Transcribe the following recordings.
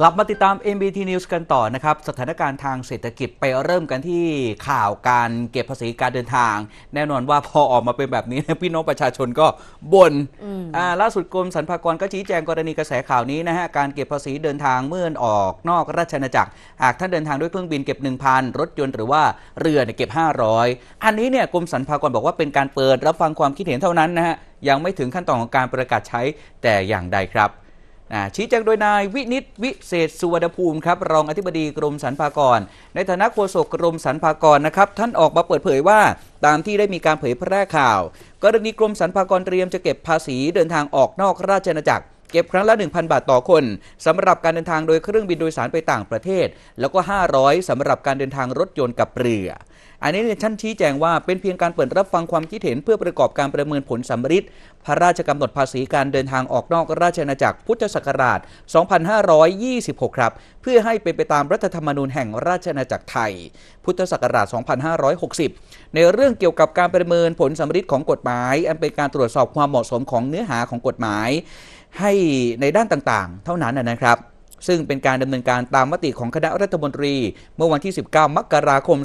กลับมาติดตาม MBT News กันต่อนะครับสถานการณ์ทางเศรษฐกิจไปเริ่มกันที่ข่าวการเก็บภาษีการเดินทาง แน่นอนว่าพอออกมาเป็นแบบนี้พี่น้องประชาชนก็บน่นล่าสุดกรมสรรพากรก็ชี้แจงกรณีกระแสข่าวนี้นะฮะการเก็บภาษีเดินทางเมื่อออกนอกราชอาณาจักรหากท่านเดินทางด้วยเครื่องบินเก็บ 1,000 รถยนต์หรือว่าเรือเก็บ 500 อันนี้เนี่ยกรมสรรพากรบอกว่าเป็นการเปิดรับฟังความคิดเห็นเท่านั้นนะฮะยังไม่ถึงขั้นตอนของการประกาศใช้แต่อย่างใดครับชี้แจงโดยนายวินิต วิเศษสุวรรณภูมิ ครับ รองอธิบดีกรมสรรพากร ในฐานะโฆษกกรมสรรพากรนะครับ ท่านออกมาเปิดเผยว่า ตามที่ได้มีการเผยแพร่ข่าวกรณีกรมสรรพากรเตรียมจะเก็บภาษีเดินทางออกนอกราชอาณาจักรเก็บครั้งละ 1,000 บาทต่อคน สำหรับการเดินทางโดยเครื่องบินโดยสารไปต่างประเทศ แล้วก็ 500 สำหรับการเดินทางรถยนต์กับเรือ อันนี้นท่านชี้แจงว่าเป็นเพียงการเปิดรับฟังความคิดเห็นเพื่อประกอบการประเมินผลสำริ์พระราชกำหนดภาษีการเดินทางออกนอกราชอาณาจักรพุทธศักราช2526ครับเพื่อให้เป็นไปตามรัฐธรรมนูญแห่งราชอาณาจักรไทย พุทธศักราช 2560 ในเรื่องเกี่ยวกับการประเมินผลสำริ์ของกฎหมายอันเป็นการตรวจสอบความเหมาะสมของเนื้อหาของกฎหมายให้ในด้านต่างๆ เท่านั้นนะครับ ซึ่งเป็นการดำเนินการตามมติของคณะรัฐมนตรีเมื่อวันที่19มกราคม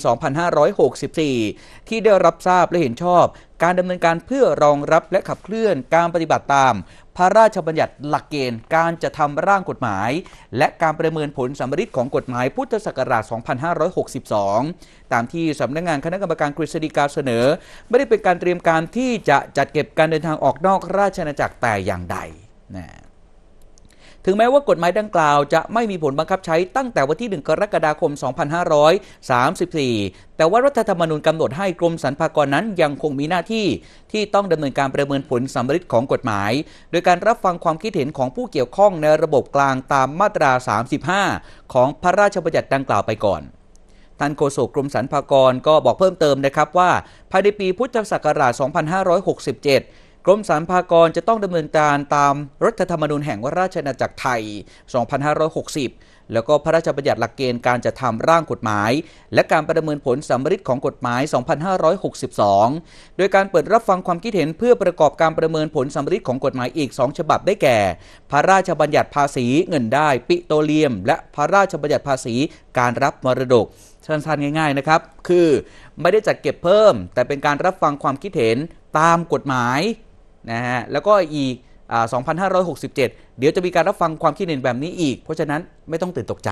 2564 ที่ได้รับทราบและเห็นชอบ การดำเนินการเพื่อรองรับและขับเคลื่อนการปฏิบัติตาม พระราชบัญญัติหลักเกณฑ์การจะทำร่างกฎหมาย และการประเมินผลสำมริดของกฎหมายพุทธศักราช 2562 ตามที่สำนักงงานคณะกรรมการกฤษฎีกาเสนอ ไม่ได้เป็นการเตรียมการที่จะจัดเก็บการเดินทางออกนอกราชอาณาจักรแต่อย่างใดนะถึงแม้ว่ากฎหมายดังกล่าวจะไม่มีผลบังคับใช้ตั้งแต่วันที่ 1 กรกฎาคม 2534 แต่ว่ารัฐธรรมนูญกำหนดให้กรมสรรพากรนั้นยังคงมีหน้าที่ที่ต้องดำเนินการประเมินผลสำฤทธิ์ของกฎหมาย โดยการรับฟังความคิดเห็นของผู้เกี่ยวข้องในระบบกลางตามมาตรา 35 ของพระราชบัญญัติดังกล่าวไปก่อน ท่านโฆษกกรมสรรพากรก็บอกเพิ่มเติมนะครับว่าภายในปีพุทธศักราช 2567กรมสรรพากรจะต้องดำเนินการตามรัฐธรรมนูญแห่งราชอาณาจักรไทย 2560 แล้วก็พระราชบัญญัติหลักเกณฑ์การจัดทำร่างกฎหมายและการประเมินผลสำริดของกฎหมาย 2562 โดยการเปิดรับฟังความคิดเห็นเพื่อประกอบการประเมินผลสำริดของกฎหมายอีก 2 ฉบับได้แก่ พระราชบัญญัติภาษีเงินได้ ปิโตเลียม และพระราชบัญญัติภาษีการรับมรดกสั้นๆง่ายๆนะครับ คือไม่ได้จัดเก็บเพิ่มแต่เป็นการรับฟังความคิดเห็นตามกฎหมายนะฮะแล้วก็อีก 2,567 เดี๋ยวจะมีการรับฟังความคิดเห็นแบบนี้อีก เพราะฉะนั้นไม่ต้องตื่นตกใจ